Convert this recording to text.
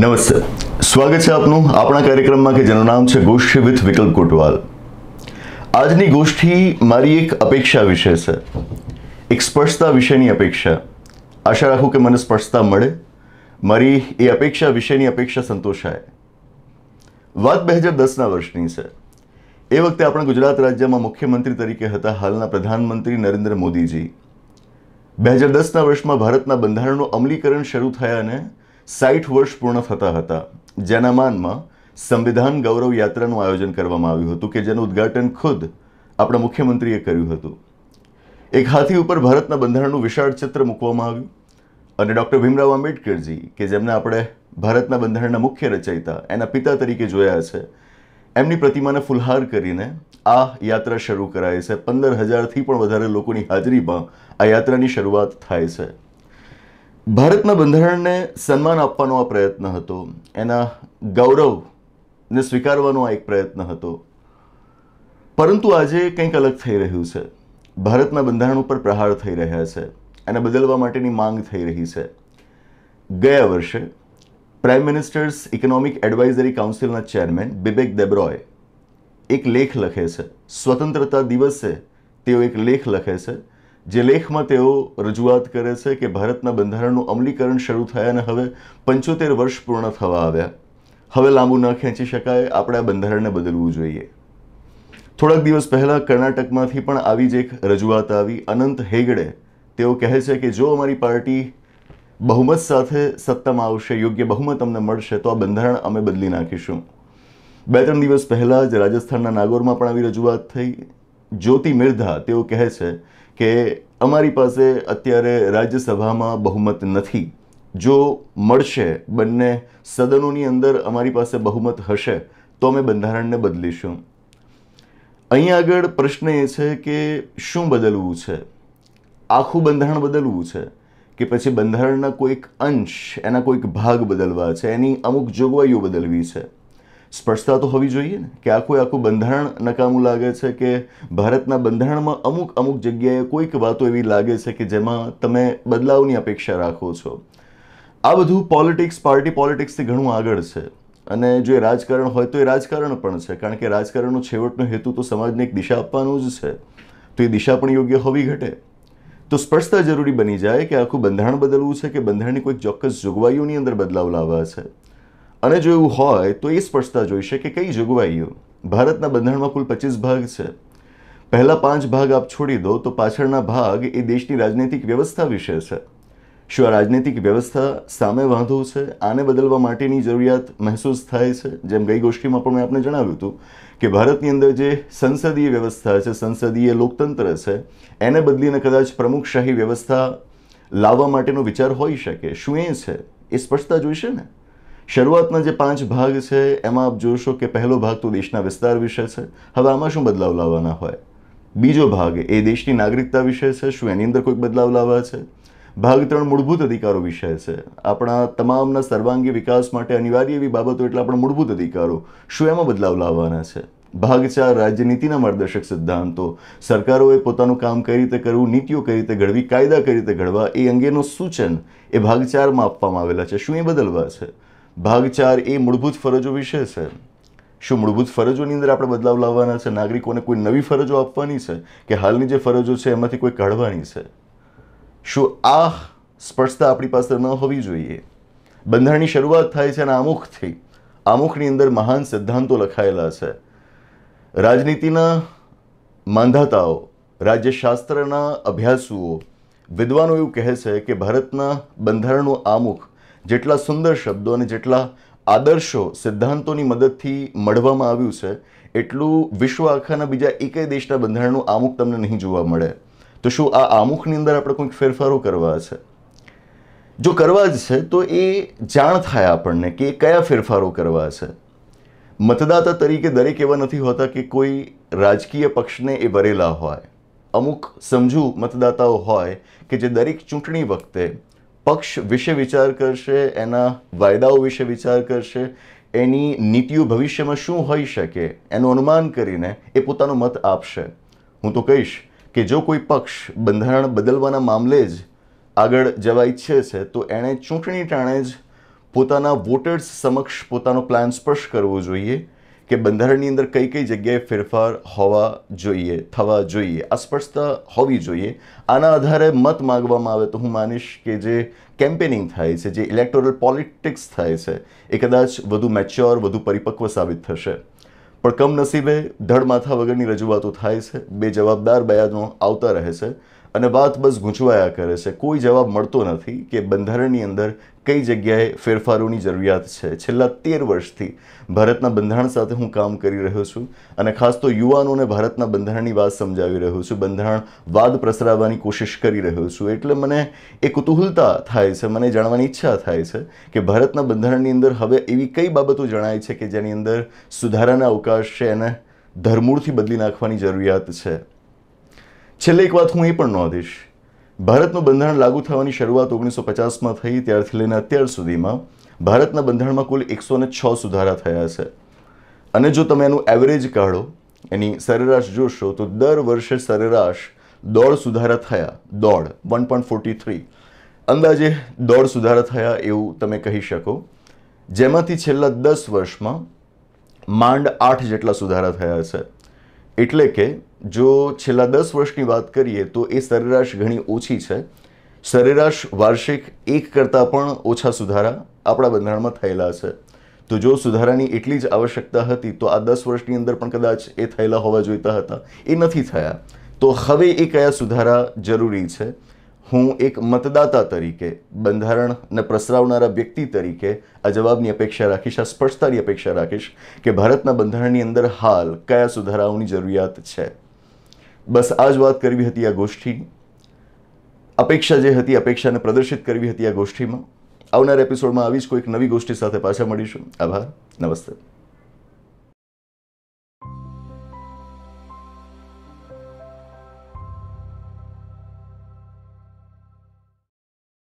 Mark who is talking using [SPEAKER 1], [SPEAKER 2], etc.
[SPEAKER 1] નમસ્તે સ્વાગત છે આપનું આપણા કાર્યક્રમમાં કે જેનું નામ છે ગોષ્ઠી વિથ વિકલ્પ કોટવાલ આજની ગોષ્ઠી મારી એક અપેક્ષા વિશે છે એક સ્પર્શતા વિશેની અપેક્ષા આશા રાખું કે મને સ્પર્શતા મળે મારી એ અપેક્ષા વિશેની અપેક્ષા સંતોષાય વાત બે હજાર દસના વર્ષની છે એ વખતે આપણે ગુજરાત રાજ્યમાં મુખ્યમંત્રી તરીકે હતા હાલના પ્રધાનમંત્રી નરેન્દ્ર મોદીજી બે હજાર દસના વર્ષમાં ભારતના બંધારણનું અમલીકરણ શરૂ થયા અને સાઠ વર્ષ પૂર્ણ થતા હતા જેના માનમાં સંવિધાન ગૌરવ યાત્રાનું આયોજન કરવામાં આવ્યું હતું કે જેનું ઉદ્ઘાટન ખુદ આપણા મુખ્યમંત્રીએ કર્યું હતું એક હાથી ઉપર ભારતના બંધારણનું વિશાળ ચિત્ર મૂકવામાં આવ્યું અને ડૉક્ટર ભીમરાવ આંબેડકરજી કે જેમને આપણે ભારતના બંધારણના મુખ્ય રચયિતા એના પિતા તરીકે જોયા છે એમની પ્રતિમાને ફુલહાર કરીને આ યાત્રા શરૂ કરાય છે પંદર હજારથી પણ વધારે લોકોની હાજરીમાં આ યાત્રાની શરૂઆત થાય છે ભારતના બંધારણને સન્માન આપવાનો આ પ્રયત્ન હતો એના ગૌરવને સ્વીકારવાનો આ એક પ્રયત્ન હતો પરંતુ આજે કંઈક અલગ થઈ રહ્યું છે ભારતના બંધારણ ઉપર પ્રહાર થઈ રહ્યા છે એને બદલવા માટેની માંગ થઈ રહી છે ગયા વર્ષે પ્રાઇમ મિનિસ્ટર્સ ઇકોનોમિક એડવાઇઝરી કાઉન્સિલના ચેરમેન બિબેક દેબ્રોય એક લેખ લખે છે સ્વતંત્રતા દિવસે તેઓ એક લેખ લખે છે જે લેખમાં તેઓ રજૂઆત કરે છે કે ભારતના બંધારણનું અમલીકરણ શરૂ થયા અને હવે પંચોતેર વર્ષ પૂર્ણ થવા આવ્યા હવે લાંબુ ન ખેંચી શકાય આપણે આ બંધારણને બદલવું જોઈએ થોડાક દિવસ પહેલાં કર્ણાટકમાંથી પણ આવી જ એક રજૂઆત આવી અનંત હેગડે તેઓ કહે છે કે જો અમારી પાર્ટી બહુમત સાથે સત્તામાં આવશે યોગ્ય બહુમત અમને મળશે તો આ બંધારણ અમે બદલી નાખીશું બે ત્રણ દિવસ પહેલાં જ રાજસ્થાનના નાગોરમાં પણ આવી રજૂઆત થઈ જ્યોતિ મિર્ધા તેઓ કહે છે કે અમારી પાસે અત્યારે રાજ્યસભામાં બહુમત નથી જો મળશે બંને સદનોની અંદર અમારી પાસે બહુમત હશે તો અમે બંધારણને બદલીશું અહીં આગળ પ્રશ્ન એ છે કે શું બદલવું છે આખું બંધારણ બદલવું છે કે પછી બંધારણના કોઈક અંશ એના કોઈક ભાગ બદલવા છે એની અમુક જોગવાઈઓ બદલવી છે સ્પષ્ટતા તો હોવી જોઈએ ને કે આખું આખું બંધારણ નકામું લાગે છે કે ભારતના બંધારણમાં અમુક અમુક જગ્યાએ કોઈક વાતો એવી લાગે છે કે જેમાં તમે બદલાવની અપેક્ષા રાખો છો આ બધું પોલિટિક્સ પાર્ટી પોલિટિક્સથી ઘણું આગળ છે અને જો એ રાજકારણ હોય તો એ રાજકારણ પણ છે કારણ કે રાજકારણનો છેવટનો હેતુ તો સમાજને એક દિશા આપવાનો જ છે તો એ દિશા પણ યોગ્ય હોવી ઘટે તો સ્પષ્ટતા જરૂરી બની જાય કે આખું બંધારણ બદલવું છે કે બંધારણની કોઈક ચોક્કસ જોગવાઈઓની અંદર બદલાવ લાવવા છે અને જો એવું હોય તો એ સ્પષ્ટતા જોઈશે કે કઈ જોગવાઈઓ ભારતના બંધારણમાં કુલ પચીસ ભાગ છે પહેલા પાંચ ભાગ આપ છોડી દો તો પાછળના ભાગ એ દેશની રાજનૈતિક વ્યવસ્થા વિશે છે શું આ રાજનૈતિક વ્યવસ્થા સામે વાંધો છે આને બદલવા માટેની જરૂરિયાત મહેસૂસ થાય છે જેમ ગઈ ગોષ્ઠીમાં પણ મેં આપને જણાવ્યું હતું કે ભારતની અંદર જે સંસદીય વ્યવસ્થા છે સંસદીય લોકતંત્ર છે એને બદલીને કદાચ પ્રમુખશાહી વ્યવસ્થા લાવવા માટેનો વિચાર હોઈ શકે શું એ છે એ સ્પષ્ટતા જોઈશે ને શરૂઆતના જે પાંચ ભાગ છે એમાં આપ જોશો કે પહેલો ભાગ તો દેશના વિસ્તાર વિશે છે હવે આમાં શું બદલાવ લાવવાના હોય બીજો ભાગ એ દેશની નાગરિકતા વિશે છે શું એની અંદર કોઈક બદલાવ લાવવા છે ભાગ ત્રણ મૂળભૂત અધિકારો વિષય છે આપણા તમામના સર્વાંગી વિકાસ માટે અનિવાર્ય એવી બાબતો એટલે આપણા મૂળભૂત અધિકારો શું એમાં બદલાવ લાવવાના છે ભાગ ચાર રાજ્યનીતિના માર્ગદર્શક સિદ્ધાંતો સરકારોએ પોતાનું કામ કઈ રીતે કરવું નીતિઓ કઈ રીતે ઘડવી કાયદા કઈ રીતે ઘડવા એ અંગેનું સૂચન એ ભાગ ચારમાં આપવામાં આવેલા છે શું એ બદલવા છે ભાગ ચાર એ મૂળભૂત ફરજો વિશે છે શું મૂળભૂત ફરજોની અંદર આપણે બદલાવ લાવવાના છે નાગરિકોને કોઈ નવી ફરજો આપવાની છે કે હાલની જે ફરજો છે એમાંથી કોઈ કાઢવાની છે શું આ સ્પર્શતા આપણી પાસે ન હોવી જોઈએ બંધારણની શરૂઆત થાય છે અને આમુખથી આમુખની અંદર મહાન સિદ્ધાંતો લખાયેલા છે રાજનીતિના માંધાતાઓ રાજ્યશાસ્ત્રના અભ્યાસુઓ વિદ્વાનો એવું કહે છે કે ભારતના બંધારણનું આમુખ જેટલા સુંદર શબ્દો અને જેટલા આદર્શો સિદ્ધાંતોની મદદથી મળવામાં આવ્યું છે એટલું વિશ્વ આખાના બીજા એકે દેશના બંધારણનું આમુખ તમને નહીં જોવા મળે તો શું આ આમુખની અંદર આપણે કોઈક ફેરફારો કરવા છે જો કરવા જ છે તો એ જાણ થાય આપણને કે કયા ફેરફારો કરવા છે મતદાતા તરીકે દરેક એવા નથી હોતા કે કોઈ રાજકીય પક્ષને એ વરેલા હોય અમુક સમજુ મતદાતાઓ હોય કે જે દરેક ચૂંટણી વખતે પક્ષ વિશે વિચાર કરશે એના વાયદાઓ વિશે વિચાર કરશે એની નીતિઓ ભવિષ્યમાં શું હોઈ શકે એનું અનુમાન કરીને એ પોતાનો મત આપશે હું તો કહીશ કે જો કોઈ પક્ષ બંધારણ બદલવાના મામલે જ આગળ જવા ઈચ્છે છે તો એણે ચૂંટણી ટાણે જ પોતાના વોટર્સ સમક્ષ પોતાનો પ્લાન સ્પર્શ કરવો જોઈએ કે બંધારણની અંદર કઈ કઈ જગ્યાએ ફેરફાર હોવા જોઈએ થવા જોઈએ આ હોવી જોઈએ આના આધારે મત માગવામાં આવે તો હું માનીશ કે જે કેમ્પેનિંગ થાય છે જે ઇલેક્ટોરલ પોલિટિક્સ થાય છે એ કદાચ વધુ મેચ્યોર વધુ પરિપક્વ સાબિત થશે પણ કમનસીબે ધડ માથા વગરની રજૂઆતો થાય છે બે જવાબદાર બયાનો આવતા રહે છે અને વાત બસ ગૂંચવાયા કરે છે કોઈ જવાબ મળતો નથી કે બંધારણની અંદર કઈ જગ્યાએ ફેરફારોની જરૂરિયાત છે છેલ્લા તેર વર્ષથી ભારતના બંધારણ સાથે હું કામ કરી રહ્યો છું અને ખાસ તો યુવાનોને ભારતના બંધારણની વાત સમજાવી રહ્યો છું બંધારણ વાદ પ્રસરાવવાની કોશિશ કરી રહ્યો છું એટલે મને એ કુતૂહલતા થાય છે મને જાણવાની ઈચ્છા થાય છે કે ભારતના બંધારણની અંદર હવે એવી કઈ બાબતો જણાય છે કે જેની અંદર સુધારાના અવકાશ છે એને ધરમૂળથી બદલી નાખવાની જરૂરિયાત છે છેલ્લે એક વાત હું એ પણ નોંધીશ ભારતનું બંધારણ લાગુ થવાની શરૂઆત ઓગણીસો પચાસમાં થઈ ત્યારથી લઈને અત્યાર સુધીમાં ભારતના બંધારણમાં કુલ એકસો ને છ સુધારા થયા છે અને જો તમે એનું એવરેજ કાઢો એની સરેરાશ જોશો તો દર વર્ષે સરેરાશ દોઢ સુધારા થયા દોઢ વન પોઈન્ટ ફોર્ટી થ્રી અંદાજે દોઢ સુધારા થયા એવું તમે કહી શકો જેમાંથી છેલ્લા દસ વર્ષમાં માંડ આઠ જેટલા સુધારા થયા છે એટલે કે જો છેલ્લા દસ વર્ષની વાત કરીએ તો એ સરેરાશ ઘણી ઓછી છે સરેરાશ વાર્ષિક એક કરતાં પણ ઓછા સુધારા આપણા બંધારણમાં થયેલા છે તો જો સુધારાની એટલી જ આવશ્યકતા હતી તો આ દસ વર્ષની અંદર પણ કદાચ એ થયેલા હોવા જોઈતા હતા એ નથી થયા તો હવે એ કયા સુધારા જરૂરી છે હું એક મતદાતા તરીકે બંધારણને પ્રસરાવનારા વ્યક્તિ તરીકે આ જવાબની અપેક્ષા રાખીશ આ સ્પષ્ટતાની અપેક્ષા રાખીશ કે ભારતના બંધારણની અંદર હાલ કયા સુધારાઓની જરૂરિયાત છે બસ આ જ વાત કરવી હતી આ ગોષ્ઠીની અપેક્ષા જે હતી અપેક્ષાને પ્રદર્શિત કરવી હતી આ ગોષ્ઠીમાં આવનાર એપિસોડમાં આવી જ કોઈક નવી ગોષ્ઠી સાથે પાછા મળીશું આભાર નમસ્તે